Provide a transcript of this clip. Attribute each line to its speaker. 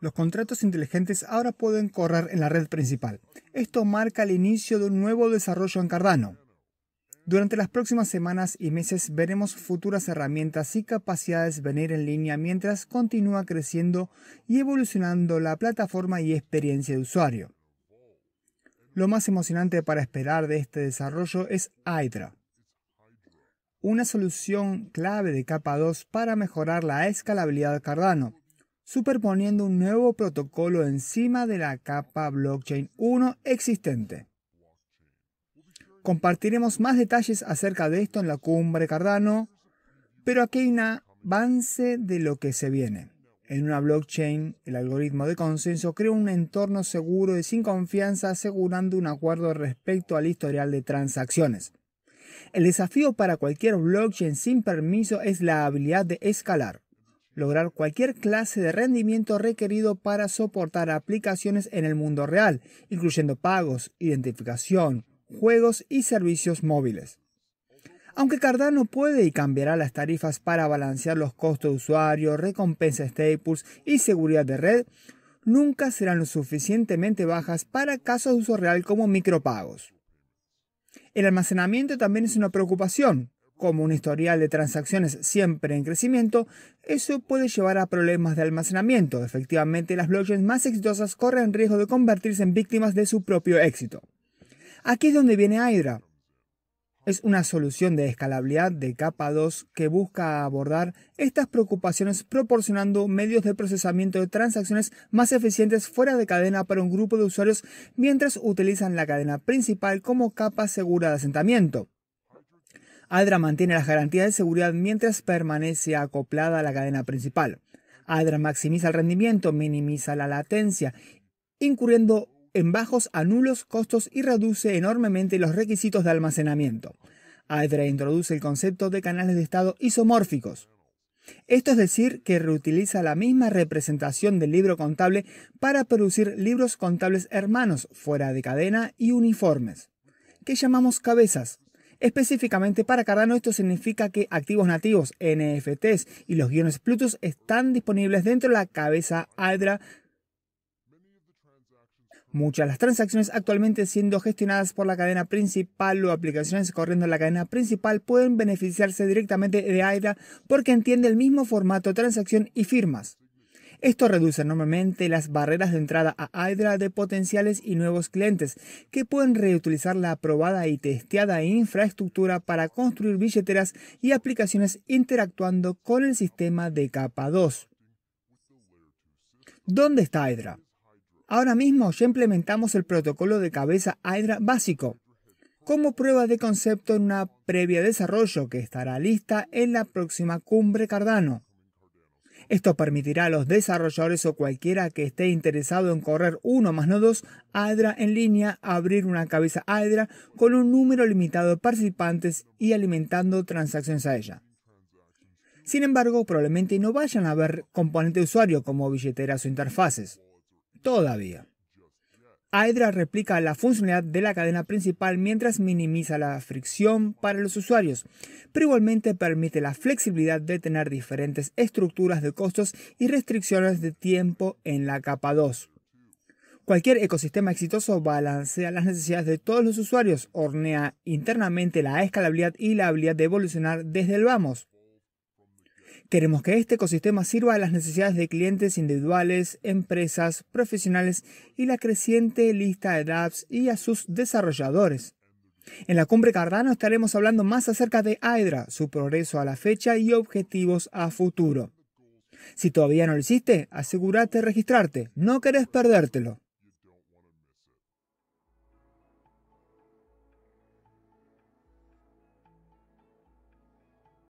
Speaker 1: Los contratos inteligentes ahora pueden correr en la red principal. Esto marca el inicio de un nuevo desarrollo en Cardano. Durante las próximas semanas y meses veremos futuras herramientas y capacidades venir en línea mientras continúa creciendo y evolucionando la plataforma y experiencia de usuario. Lo más emocionante para esperar de este desarrollo es Hydra, una solución clave de capa 2 para mejorar la escalabilidad de Cardano superponiendo un nuevo protocolo encima de la capa blockchain 1 existente. Compartiremos más detalles acerca de esto en la cumbre Cardano, pero aquí hay un avance de lo que se viene. En una blockchain, el algoritmo de consenso crea un entorno seguro y sin confianza asegurando un acuerdo respecto al historial de transacciones. El desafío para cualquier blockchain sin permiso es la habilidad de escalar lograr cualquier clase de rendimiento requerido para soportar aplicaciones en el mundo real, incluyendo pagos, identificación, juegos y servicios móviles. Aunque Cardano puede y cambiará las tarifas para balancear los costos de usuario, recompensa staples y seguridad de red, nunca serán lo suficientemente bajas para casos de uso real como micropagos. El almacenamiento también es una preocupación como un historial de transacciones siempre en crecimiento, eso puede llevar a problemas de almacenamiento. Efectivamente, las blockchains más exitosas corren riesgo de convertirse en víctimas de su propio éxito. Aquí es donde viene Hydra. Es una solución de escalabilidad de capa 2 que busca abordar estas preocupaciones proporcionando medios de procesamiento de transacciones más eficientes fuera de cadena para un grupo de usuarios mientras utilizan la cadena principal como capa segura de asentamiento. ADRA mantiene las garantías de seguridad mientras permanece acoplada a la cadena principal. ADRA maximiza el rendimiento, minimiza la latencia, incurriendo en bajos anulos, costos y reduce enormemente los requisitos de almacenamiento. ADRA introduce el concepto de canales de estado isomórficos. Esto es decir, que reutiliza la misma representación del libro contable para producir libros contables hermanos fuera de cadena y uniformes, que llamamos cabezas, Específicamente para Cardano esto significa que activos nativos, NFTs y los guiones Plutus están disponibles dentro de la cabeza Hydra Muchas de las transacciones actualmente siendo gestionadas por la cadena principal o aplicaciones corriendo en la cadena principal pueden beneficiarse directamente de Hydra porque entiende el mismo formato, de transacción y firmas. Esto reduce enormemente las barreras de entrada a Hydra de potenciales y nuevos clientes que pueden reutilizar la aprobada y testeada infraestructura para construir billeteras y aplicaciones interactuando con el sistema de capa 2. ¿Dónde está Hydra? Ahora mismo ya implementamos el protocolo de cabeza Hydra básico como prueba de concepto en una previa desarrollo que estará lista en la próxima cumbre Cardano. Esto permitirá a los desarrolladores o cualquiera que esté interesado en correr uno más no dos ADRA en línea abrir una cabeza ADRA con un número limitado de participantes y alimentando transacciones a ella. Sin embargo, probablemente no vayan a ver componente de usuario como billeteras o interfaces. Todavía. Hydra replica la funcionalidad de la cadena principal mientras minimiza la fricción para los usuarios, pero igualmente permite la flexibilidad de tener diferentes estructuras de costos y restricciones de tiempo en la capa 2. Cualquier ecosistema exitoso balancea las necesidades de todos los usuarios, hornea internamente la escalabilidad y la habilidad de evolucionar desde el vamos. Queremos que este ecosistema sirva a las necesidades de clientes individuales, empresas, profesionales y la creciente lista de apps y a sus desarrolladores. En la cumbre Cardano estaremos hablando más acerca de Hydra, su progreso a la fecha y objetivos a futuro. Si todavía no lo hiciste, asegúrate de registrarte, no querés perdértelo.